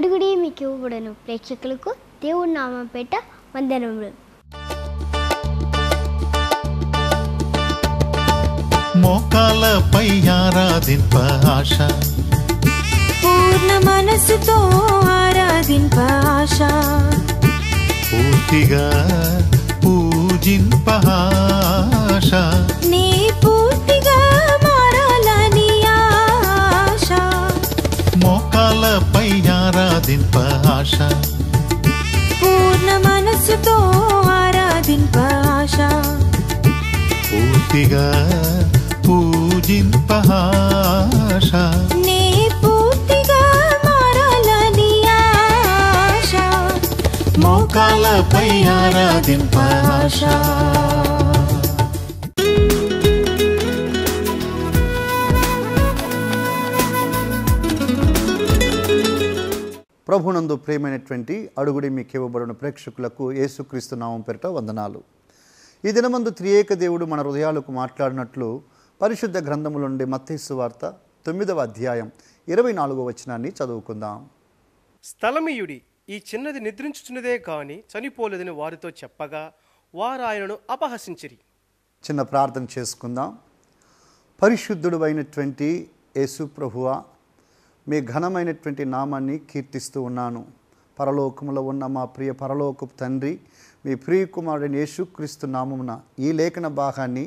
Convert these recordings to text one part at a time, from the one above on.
అడుగుడి మీకు ఇవ్వబడను ప్రేక్షకులకు దేవుడి నామం పేట వందనములు మోకాలపై ఆరాధింప ఆశ పూర్ణ మనసుతో ఆరాధింప ఆశ పూర్తిగా ఆశ పూర్ణ మనస్సుతో ఆరాధింప ఆశ పూర్తిగా పూజింప ఆశ నే పూర్తిగా మారాలని ఆశ మోకాలపై ఆరాధింప ఆశ ప్రభునందు ప్రియమైనటువంటి అడుగుడి మీకు ఇవ్వబడిన ప్రేక్షకులకు యేసుక్రీస్తు నామం పేరిట వందనాలు ఈ దినమందు త్రియేక దేవుడు మన హృదయాలకు మాట్లాడినట్లు పరిశుద్ధ గ్రంథముల నుండి మత్తేసు వార్త తొమ్మిదవ అధ్యాయం ఇరవై నాలుగో వచనాన్ని చదువుకుందాం స్థలమీయుడి ఈ చిన్నది నిద్రించుచున్నదే కాని చనిపోలేదని వారితో చెప్పగా వారు ఆయనను అపహసించిరి చిన్న ప్రార్థన చేసుకుందాం పరిశుద్ధుడు అయినటువంటి యేసు ప్రభువ మీ ఘనమైనటువంటి నామాన్ని కీర్తిస్తూ ఉన్నాను పరలోకములో ఉన్న మా ప్రియ పరలోకు తండ్రి మీ ప్రియ కుమారుడిని యేసుక్రీస్తు నామమున ఈ లేఖన భాగాన్ని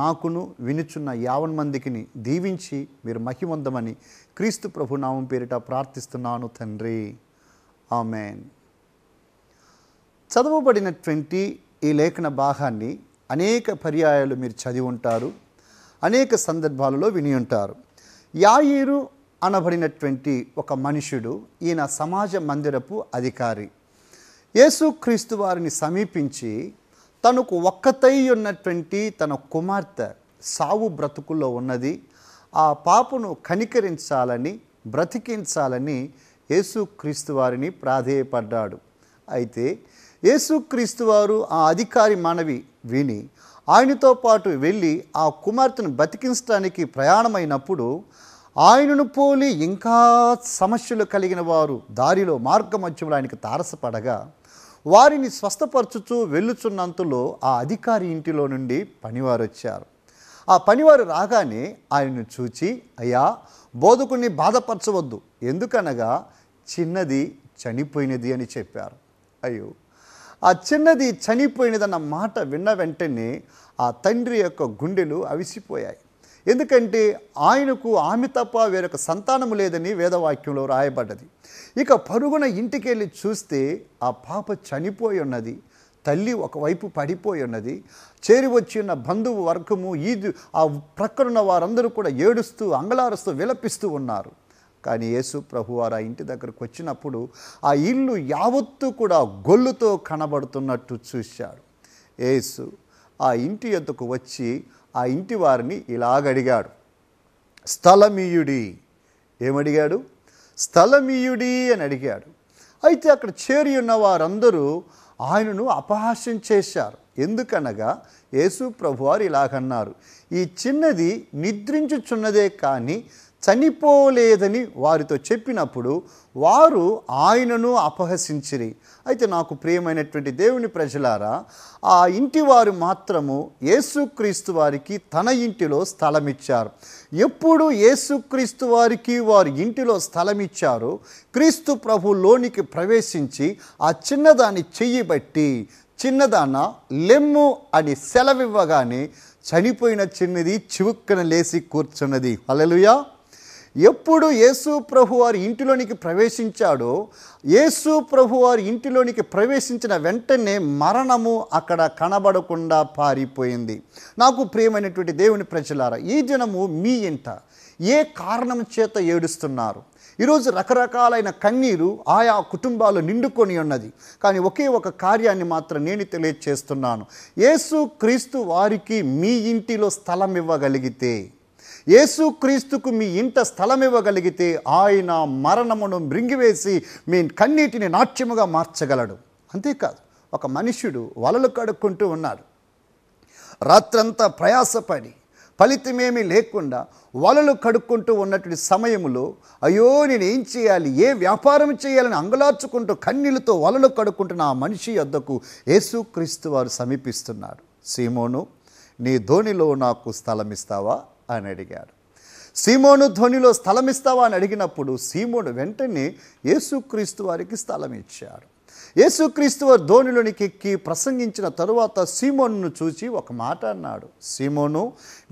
నాకును వినుచున్న యావన్ మందికిని దీవించి మీరు మహిమొందమని క్రీస్తు ప్రభు నామం పేరిట ప్రార్థిస్తున్నాను తండ్రి ఆమెన్ చదవబడినటువంటి ఈ లేఖన భాగాన్ని అనేక పర్యాయాలు మీరు చదివి ఉంటారు అనేక సందర్భాలలో విని ఉంటారు యాయిరు అనబడినటువంటి ఒక మనుషుడు ఈయన సమాజ మందిరపు అధికారి యేసుక్రీస్తు వారిని సమీపించి తనకు ఒక్కతై ఉన్నటువంటి తన కుమార్తె సావు బ్రతుకుల్లో ఉన్నది ఆ పాపను కనికరించాలని బ్రతికించాలని యేసుక్రీస్తు వారిని ప్రాధేయపడ్డాడు అయితే యేసుక్రీస్తు వారు ఆ అధికారి మనవి విని ఆయనతో పాటు వెళ్ళి ఆ కుమార్తెను బతికించడానికి ప్రయాణమైనప్పుడు ఆయనను పోలి ఇంకా సమస్యలు కలిగిన వారు దారిలో మార్గమధ్యంలో ఆయనకు తారసపడగా వారిని స్వస్థపరచుచు వెళ్ళుచున్నంతలో ఆ అధికారి ఇంటిలో నుండి పనివారు వచ్చారు ఆ పనివారు రాగానే ఆయనను చూచి అయ్యా బోధకుణ్ణి బాధపరచవద్దు ఎందుకనగా చిన్నది చనిపోయినది అని చెప్పారు అయ్యో ఆ చిన్నది చనిపోయినదన్న మాట విన్న వెంటనే ఆ తండ్రి యొక్క గుండెలు అవిసిపోయాయి ఎందుకంటే ఆయనకు ఆమె తప్ప వేరొక సంతానము లేదని వేదవాక్యంలో రాయబడ్డది ఇక పరుగున ఇంటికెళ్ళి చూస్తే ఆ పాప చనిపోయి ఉన్నది తల్లి ఒకవైపు పడిపోయి ఉన్నది చేరి వచ్చిన బంధువు వర్గము ఈదు ఆ ప్రక్కనున్న వారందరూ కూడా ఏడుస్తూ అంగళారుస్తూ విలపిస్తూ ఉన్నారు కానీ యేసు వారు ఆ ఇంటి దగ్గరకు వచ్చినప్పుడు ఆ ఇల్లు యావత్తు కూడా గొల్లుతో కనబడుతున్నట్టు చూశాడు యేసు ఆ ఇంటి యొద్దకు వచ్చి ఆ ఇంటి వారిని ఇలాగడిగాడు స్థలమీయుడి ఏమడిగాడు స్థలమీయుడి అని అడిగాడు అయితే అక్కడ చేరి ఉన్న వారందరూ ఆయనను అపహాస్యం చేశారు ఎందుకనగా యేసు ప్రభువారు ఇలాగన్నారు ఈ చిన్నది నిద్రించుచున్నదే కానీ చనిపోలేదని వారితో చెప్పినప్పుడు వారు ఆయనను అపహసించిరి అయితే నాకు ప్రియమైనటువంటి దేవుని ప్రజలారా ఆ ఇంటి వారు మాత్రము యేసుక్రీస్తు వారికి తన ఇంటిలో స్థలమిచ్చారు ఎప్పుడు యేసుక్రీస్తు వారికి వారి ఇంటిలో స్థలమిచ్చారో క్రీస్తు ప్రభు లోనికి ప్రవేశించి ఆ చిన్నదాన్ని చెయ్యి బట్టి చిన్నదాన్న లెమ్ము అని సెలవివ్వగానే చనిపోయిన చిన్నది చివుక్కన లేచి కూర్చున్నది అలలుయా ఎప్పుడు యేసు ప్రభు వారి ఇంటిలోనికి ప్రవేశించాడో యేసు ప్రభు వారి ఇంటిలోనికి ప్రవేశించిన వెంటనే మరణము అక్కడ కనబడకుండా పారిపోయింది నాకు ప్రియమైనటువంటి దేవుని ప్రజలారా ఈ జనము మీ ఇంట ఏ కారణం చేత ఏడుస్తున్నారు ఈరోజు రకరకాలైన కన్నీరు ఆయా కుటుంబాలు నిండుకొని ఉన్నది కానీ ఒకే ఒక కార్యాన్ని మాత్రం నేను తెలియజేస్తున్నాను యేసు క్రీస్తు వారికి మీ ఇంటిలో స్థలం ఇవ్వగలిగితే క్రీస్తుకు మీ ఇంట స్థలం ఇవ్వగలిగితే ఆయన మరణమును మృంగివేసి మీ కన్నీటిని నాట్యముగా మార్చగలడు అంతేకాదు ఒక మనుష్యుడు వలలు కడుక్కుంటూ ఉన్నాడు రాత్రంతా ప్రయాసపడి ఫలితమేమీ లేకుండా వలలు కడుక్కుంటూ ఉన్నటువంటి సమయంలో అయ్యో నేను ఏం చేయాలి ఏ వ్యాపారం చేయాలని అంగలార్చుకుంటూ కన్నీళ్ళతో వలలు కడుక్కుంటున్న ఆ మనిషి వద్దకు యేసుక్రీస్తు వారు సమీపిస్తున్నాడు సీమోను నీ ధోనిలో నాకు స్థలం ఇస్తావా అని అడిగారు సీమోను ధ్వనిలో స్థలం ఇస్తావా అని అడిగినప్పుడు సీమోను వెంటనే యేసుక్రీస్తు వారికి స్థలం ఇచ్చాడు యేసుక్రీస్తు వారి ధోనిలోనికి ఎక్కి ప్రసంగించిన తరువాత సీమోను చూసి ఒక మాట అన్నాడు సీమోను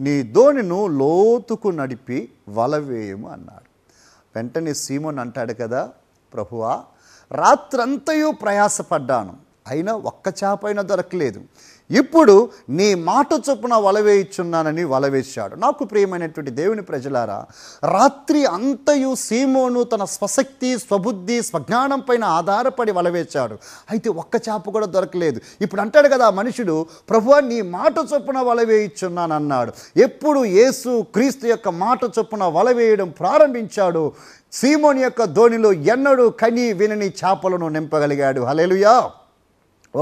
నీ ధోనిను లోతుకు నడిపి వలవేయము అన్నాడు వెంటనే సీమోన్ అంటాడు కదా ప్రభువా రాత్రంతయు ప్రయాసపడ్డాను అయినా ఒక్క చేపైనా దొరకలేదు ఇప్పుడు నీ మాట చొప్పున వలవేయిచున్నానని వలవేశాడు నాకు ప్రియమైనటువంటి దేవుని ప్రజలారా రాత్రి అంతయు సీమోను తన స్వశక్తి స్వబుద్ధి స్వజ్ఞానం పైన ఆధారపడి వలవేశాడు అయితే ఒక్క చేప కూడా దొరకలేదు ఇప్పుడు అంటాడు కదా మనుషుడు ప్రభు నీ మాట చొప్పున వలవేయిచున్నాను అన్నాడు ఎప్పుడు యేసు క్రీస్తు యొక్క మాట చొప్పున వలవేయడం ప్రారంభించాడు సీమోని యొక్క ధోనిలో ఎన్నడూ కని వినని చేపలను నింపగలిగాడు హలేలుయా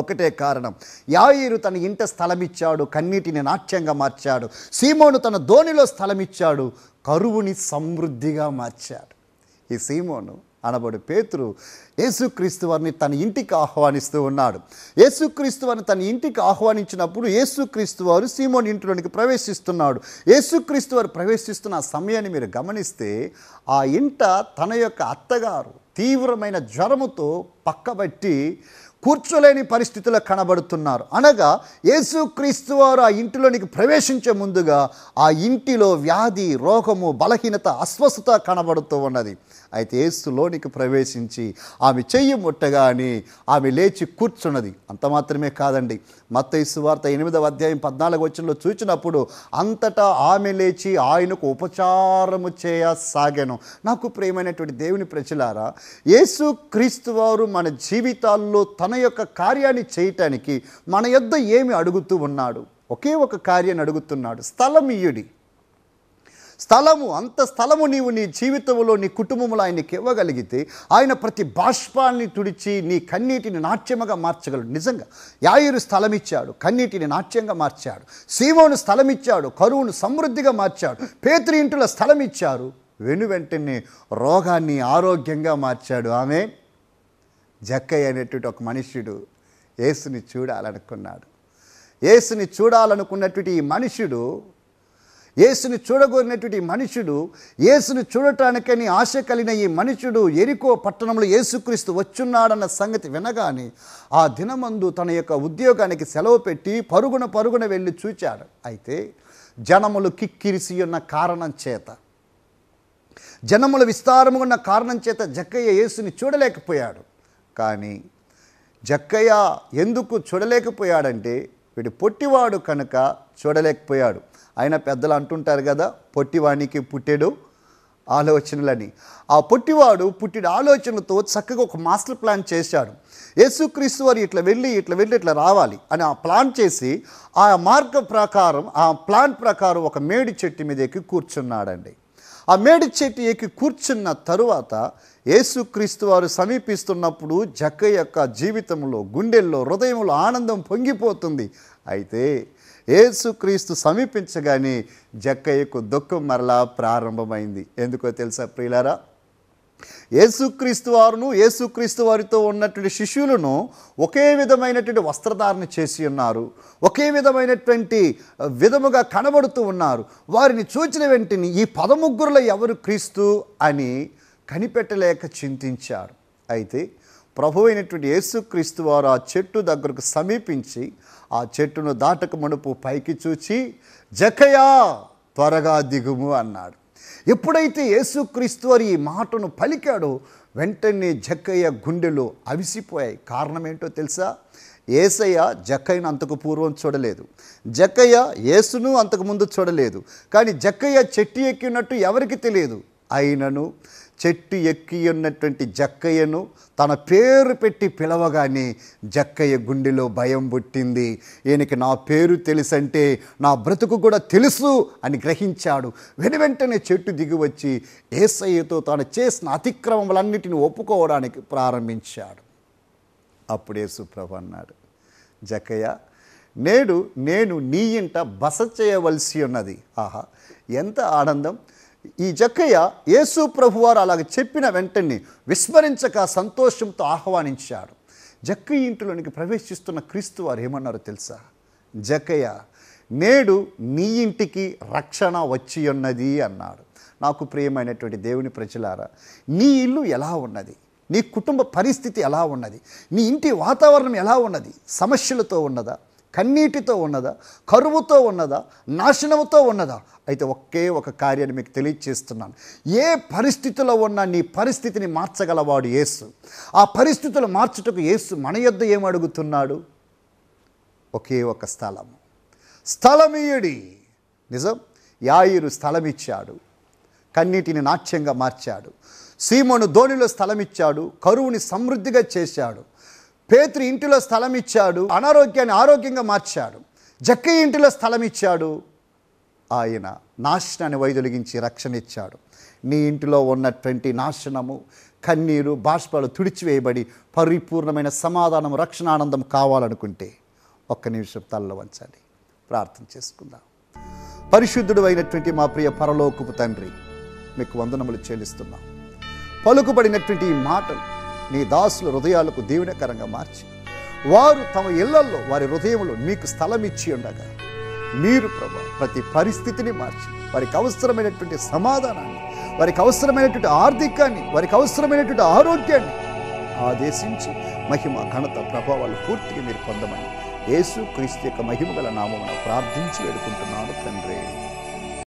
ఒకటే కారణం యాయిరు తన ఇంట స్థలమిచ్చాడు కన్నీటిని నాట్యంగా మార్చాడు సీమోను తన ధోనిలో స్థలమిచ్చాడు కరువుని సమృద్ధిగా మార్చాడు ఈ సీమోను అనబడు పేతురు యేసుక్రీస్తు వారిని తన ఇంటికి ఆహ్వానిస్తూ ఉన్నాడు యేసుక్రీస్తు వారిని తన ఇంటికి ఆహ్వానించినప్పుడు యేసుక్రీస్తు వారు సీమోని ఇంటిలోనికి ప్రవేశిస్తున్నాడు యేసుక్రీస్తు వారు ప్రవేశిస్తున్న ఆ సమయాన్ని మీరు గమనిస్తే ఆ ఇంట తన యొక్క అత్తగారు తీవ్రమైన జ్వరముతో పక్కబట్టి కూర్చోలేని పరిస్థితులు కనబడుతున్నారు అనగా యేసుక్రీస్తు వారు ఆ ఇంటిలోనికి ప్రవేశించే ముందుగా ఆ ఇంటిలో వ్యాధి రోగము బలహీనత అస్వస్థత కనబడుతూ ఉన్నది అయితే ఏసు ప్రవేశించి ఆమె చెయ్యి ముట్టగాని ఆమె లేచి కూర్చున్నది అంత మాత్రమే కాదండి మత్త వార్త ఎనిమిదవ అధ్యాయం పద్నాలుగు వచ్చంలో చూచినప్పుడు అంతటా ఆమె లేచి ఆయనకు ఉపచారము చేయసాగాను నాకు ప్రియమైనటువంటి దేవుని ప్రజలారా యేసు క్రీస్తు వారు మన జీవితాల్లో తన యొక్క కార్యాన్ని చేయటానికి మన యొద్ద ఏమి అడుగుతూ ఉన్నాడు ఒకే ఒక కార్యాన్ని అడుగుతున్నాడు స్థలం ఇయుడి స్థలము అంత స్థలము నీవు నీ జీవితంలో నీ కుటుంబంలో ఆయనకి ఇవ్వగలిగితే ఆయన ప్రతి బాష్పాన్ని తుడిచి నీ కన్నీటిని నాట్యముగా మార్చగలడు నిజంగా యాయురు స్థలం ఇచ్చాడు కన్నీటిని నాట్యంగా మార్చాడు సీమోను స్థలం ఇచ్చాడు కరువును సమృద్ధిగా మార్చాడు పేతృ ఇంటుల స్థలం ఇచ్చారు వెను వెంటనే రోగాన్ని ఆరోగ్యంగా మార్చాడు ఆమె జక్కయ్య అనేటువంటి ఒక మనుష్యుడు యేసుని చూడాలనుకున్నాడు ఏసుని చూడాలనుకున్నటువంటి ఈ మనుషుడు యేసుని చూడగోరినటువంటి మనుషుడు యేసుని చూడటానికని ఆశ కలిగిన ఈ మనుషుడు ఎరికో పట్టణంలో యేసుక్రీస్తు వచ్చున్నాడన్న సంగతి వినగానే ఆ దినమందు తన యొక్క ఉద్యోగానికి సెలవు పెట్టి పరుగున పరుగున వెళ్ళి చూచాడు అయితే జనములు కిక్కిరిసి ఉన్న కారణం చేత జనముల విస్తారముగా ఉన్న కారణం చేత జక్కయ్య యేసుని చూడలేకపోయాడు కానీ జక్కయ్య ఎందుకు చూడలేకపోయాడంటే వీడు పొట్టివాడు కనుక చూడలేకపోయాడు ఆయన పెద్దలు అంటుంటారు కదా పొట్టివానికి పుట్టాడు ఆలోచనలని ఆ పొట్టివాడు పుట్టిన ఆలోచనలతో చక్కగా ఒక మాస్టర్ ప్లాన్ చేశాడు యేసుక్రీస్తు వారు ఇట్లా వెళ్ళి ఇట్లా వెళ్ళి ఇట్లా రావాలి అని ఆ ప్లాన్ చేసి ఆ మార్గం ప్రకారం ఆ ప్లాన్ ప్రకారం ఒక మేడి చెట్టు మీద ఎక్కి కూర్చున్నాడండి ఆ మేడి చెట్టు ఎక్కి కూర్చున్న తరువాత యేసుక్రీస్తు వారు సమీపిస్తున్నప్పుడు జక్క యొక్క జీవితంలో గుండెల్లో హృదయంలో ఆనందం పొంగిపోతుంది అయితే ఏసుక్రీస్తు సమీపించగానే జక్కయ్యకు దుఃఖం మరలా ప్రారంభమైంది ఎందుకో తెలుసా ప్రియులారా ఏసుక్రీస్తు వారును ఏసుక్రీస్తు వారితో ఉన్నటువంటి శిష్యులను ఒకే విధమైనటువంటి వస్త్రధారణ చేసి ఉన్నారు ఒకే విధమైనటువంటి విధముగా కనబడుతూ ఉన్నారు వారిని చూచిన వెంటనే ఈ పదముగ్గురులో ఎవరు క్రీస్తు అని కనిపెట్టలేక చింతించారు అయితే ప్రభు అయినటువంటి యేసుక్రీస్తు వారు ఆ చెట్టు దగ్గరకు సమీపించి ఆ చెట్టును దాటక మనుపు పైకి చూచి జకయా త్వరగా దిగుము అన్నాడు ఎప్పుడైతే యేసుక్రీస్తు వారు ఈ మాటను పలికాడో వెంటనే జక్కయ్య గుండెలు అవిసిపోయాయి కారణం ఏంటో తెలుసా ఏసయ్య జక్కయ్యను అంతకు పూర్వం చూడలేదు జక్కయ్య ఏసును అంతకుముందు చూడలేదు కానీ జక్కయ్య చెట్టు ఎక్కినట్టు ఎవరికి తెలియదు అయినను చెట్టు ఎక్కి ఉన్నటువంటి జక్కయ్యను తన పేరు పెట్టి పిలవగానే జక్కయ్య గుండెలో భయం పుట్టింది ఈయనకి నా పేరు తెలుసంటే నా బ్రతుకు కూడా తెలుసు అని గ్రహించాడు వెను వెంటనే చెట్టు దిగివచ్చి ఏసయ్యతో తాను చేసిన అతిక్రమములన్నిటిని ఒప్పుకోవడానికి ప్రారంభించాడు అప్పుడే సుప్రభు అన్నాడు జక్కయ్య నేడు నేను నీ ఇంట బస చేయవలసి ఉన్నది ఆహా ఎంత ఆనందం ఈ జక్కయ్య యేసు ప్రభువారు అలాగ చెప్పిన వెంటనే విస్మరించక సంతోషంతో ఆహ్వానించాడు జక్కయ్య ఇంటిలోనికి ప్రవేశిస్తున్న క్రీస్తు వారు ఏమన్నారో తెలుసా జక్కయ్య నేడు నీ ఇంటికి రక్షణ వచ్చి ఉన్నది అన్నాడు నాకు ప్రియమైనటువంటి దేవుని ప్రజలారా నీ ఇల్లు ఎలా ఉన్నది నీ కుటుంబ పరిస్థితి ఎలా ఉన్నది నీ ఇంటి వాతావరణం ఎలా ఉన్నది సమస్యలతో ఉన్నదా కన్నీటితో ఉన్నదా కరువుతో ఉన్నదా నాశనంతో ఉన్నదా అయితే ఒకే ఒక కార్యాన్ని మీకు తెలియచేస్తున్నాను ఏ పరిస్థితిలో ఉన్న నీ పరిస్థితిని మార్చగలవాడు యేసు ఆ పరిస్థితులు మార్చుటకు యేసు మన యొద్ద ఏమడుగుతున్నాడు ఒకే ఒక స్థలం స్థలమియుడి నిజం యాయిరు స్థలమిచ్చాడు కన్నీటిని నాట్యంగా మార్చాడు సీమను దోణిలో స్థలమిచ్చాడు కరువుని సమృద్ధిగా చేశాడు పేతురు ఇంటిలో స్థలం ఇచ్చాడు అనారోగ్యాన్ని ఆరోగ్యంగా మార్చాడు జక్క ఇంటిలో స్థలం ఇచ్చాడు ఆయన నాశనాన్ని వైదొలిగించి రక్షణ ఇచ్చాడు నీ ఇంటిలో ఉన్నటువంటి నాశనము కన్నీరు బాష్పాలు తుడిచివేయబడి పరిపూర్ణమైన సమాధానం రక్షణ ఆనందం కావాలనుకుంటే ఒక్క నిమిషం తల్ల వంచాలి ప్రార్థన చేసుకుందాం పరిశుద్ధుడు అయినటువంటి మా ప్రియ పరలోకపు తండ్రి మీకు వందనములు చెల్లిస్తున్నాం పలుకుబడినటువంటి ఈ మాటలు నీ దాసుల హృదయాలకు దీవెనకరంగా మార్చి వారు తమ ఇళ్లల్లో వారి హృదయంలో మీకు స్థలం ఇచ్చి ఉండగా మీరు ప్రభు ప్రతి పరిస్థితిని మార్చి వారికి అవసరమైనటువంటి సమాధానాన్ని వారికి అవసరమైనటువంటి ఆర్థికాన్ని వారికి అవసరమైనటువంటి ఆరోగ్యాన్ని ఆదేశించి మహిమ ఘనత ప్రభావాలు పూర్తిగా మీరు పొందమని యేసు క్రీస్తు యొక్క మహిమ గల నామమున ప్రార్థించి వేడుకుంటున్నాను తండ్రి